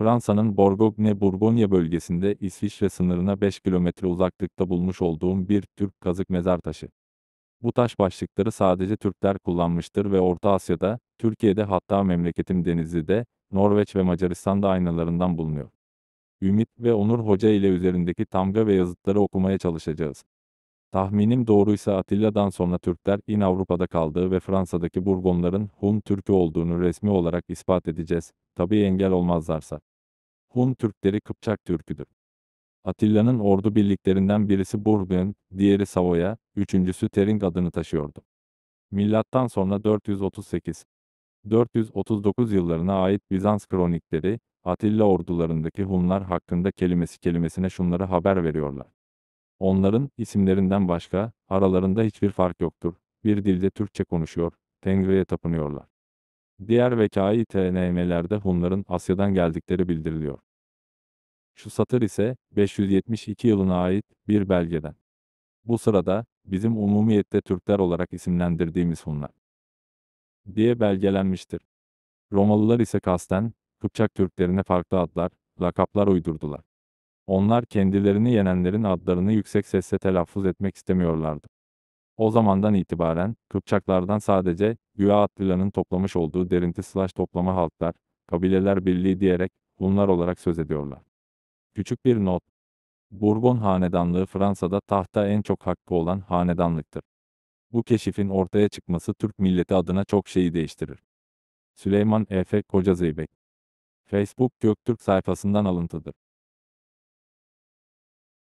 Fransa'nın Borgogne-Burgonya bölgesinde İsviçre sınırına 5 kilometre uzaklıkta bulmuş olduğum bir Türk kazık mezar taşı. Bu taş başlıkları sadece Türkler kullanmıştır ve Orta Asya'da, Türkiye'de hatta memleketim Denizli'de, Norveç ve Macaristan'da aynalarından bulunuyor. Ümit ve Onur Hoca ile üzerindeki tamga ve yazıtları okumaya çalışacağız. Tahminim doğruysa Atilla'dan sonra Türkler in Avrupa'da kaldığı ve Fransa'daki Burgonların Hun Türk'ü olduğunu resmi olarak ispat edeceğiz, tabi engel olmazlarsa. Hun Türkleri Kıpçak Türküdür. Atilla'nın ordu birliklerinden birisi Burgun, diğeri Savoya, üçüncüsü Tering adını taşıyordu. Milattan sonra 438 439 yıllarına ait Bizans kronikleri, Atilla ordularındaki Hunlar hakkında kelimesi kelimesine şunları haber veriyorlar. Onların isimlerinden başka, aralarında hiçbir fark yoktur. Bir dilde Türkçe konuşuyor, Tengri'ye tapınıyorlar. Diğer vekai TNM'lerde Hunların Asya'dan geldikleri bildiriliyor. Şu satır ise 572 yılına ait bir belgeden. Bu sırada bizim umumiyette Türkler olarak isimlendirdiğimiz Hunlar diye belgelenmiştir. Romalılar ise kasten Kıpçak Türklerine farklı adlar, lakaplar uydurdular. Onlar kendilerini yenenlerin adlarını yüksek sesle telaffuz etmek istemiyorlardı. O zamandan itibaren Kıpçaklardan sadece Güya Attila'nın toplamış olduğu derinti slash toplama halklar, kabileler birliği diyerek bunlar olarak söz ediyorlar. Küçük bir not. Bourbon hanedanlığı Fransa'da tahta en çok hakkı olan hanedanlıktır. Bu keşifin ortaya çıkması Türk milleti adına çok şeyi değiştirir. Süleyman Efe Kocazeybek Facebook Göktürk sayfasından alıntıdır.